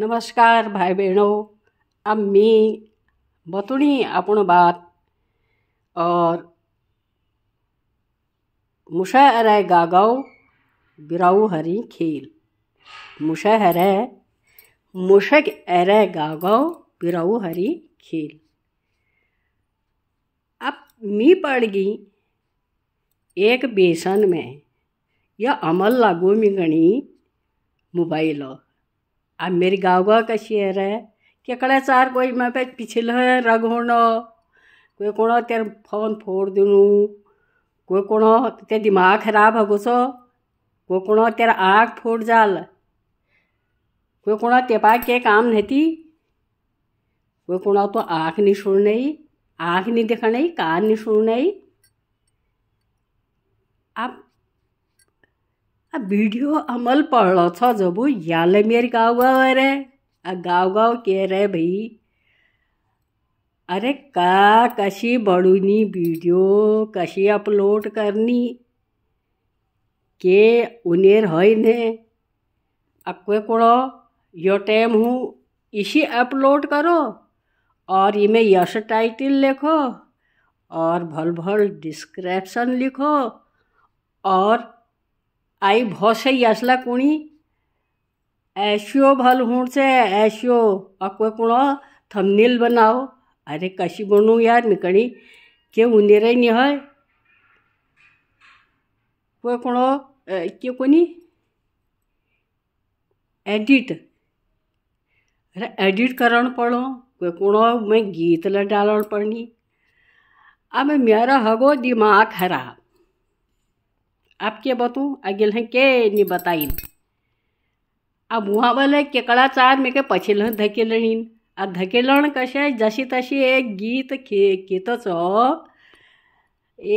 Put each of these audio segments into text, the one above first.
नमस्कार भाई बहनों अब मी बतुणी अपन बात और मुशा अरे गागाओ बिराऊ हरी खेल मुशा हरे मुशक अरे गागाओ बिराऊ हरी खेल अब मी पड़गी एक बेसन में या अमल लागू गणी मोबाइल अब मेरी गाँव गाँव का शेर है केकड़े चार कोई मैं पे पिछले है रग होणो कोई कोणो तेरे फोन फोड़ दूँ कोई कोणो तेरे दिमाग खराब हो घुसो कोई कोणो तेरा आँख फोड़ जाल कोई कोणो तेपा के काम नहीं थी कोई कोणो तो आँख नहीं सुन नहीं आँख नहीं दिखा नहीं कान नहीं सुन नहीं अब आ वीडियो अमल पढ़ो छो जबू याले मेरी गाँव गाँव अरे आ गाँव गाँव के रे भाई अरे का कशी बड़ूनी वीडियो कशी अपलोड करनी के उनेर है ने अक्वे कोड़ो यो टाइम हूँ इसी अपलोड करो और इमें यश टाइटल लिखो और भल भल डिस्क्रिप्शन लिखो और आई भौसई आसला कुणी ऐश्यो भल हूँ से ऐश्यो अक्वे कुण थमनील बनाओ अरे कशी बनू यार निकणी के उनेरे निहय क्वे कुणो के कोनी एडिट अरे एडिट करण पड़ो कोई कुणो मैं गीत ल डालण पड़नी अब मेरा हगो दिमाग खराब आपके बतू आगे हैं के नी बताइन अब वहाँ वाले केकड़ा चार मेके पछिल धकेलणीन आ धकेलण कशे जशी तशी एक गीत खे खेतचो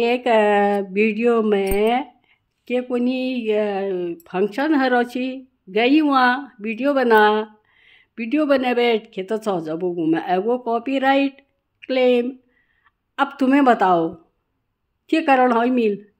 एक वीडियो में के कोनी फंक्शन हर अच्छी गई वहाँ वीडियो बना वीडियो बने बैठ खेत तो सौ जब घूमे एगो राइट क्लेम अब तुम्हें बताओ क्या कारण हो मिल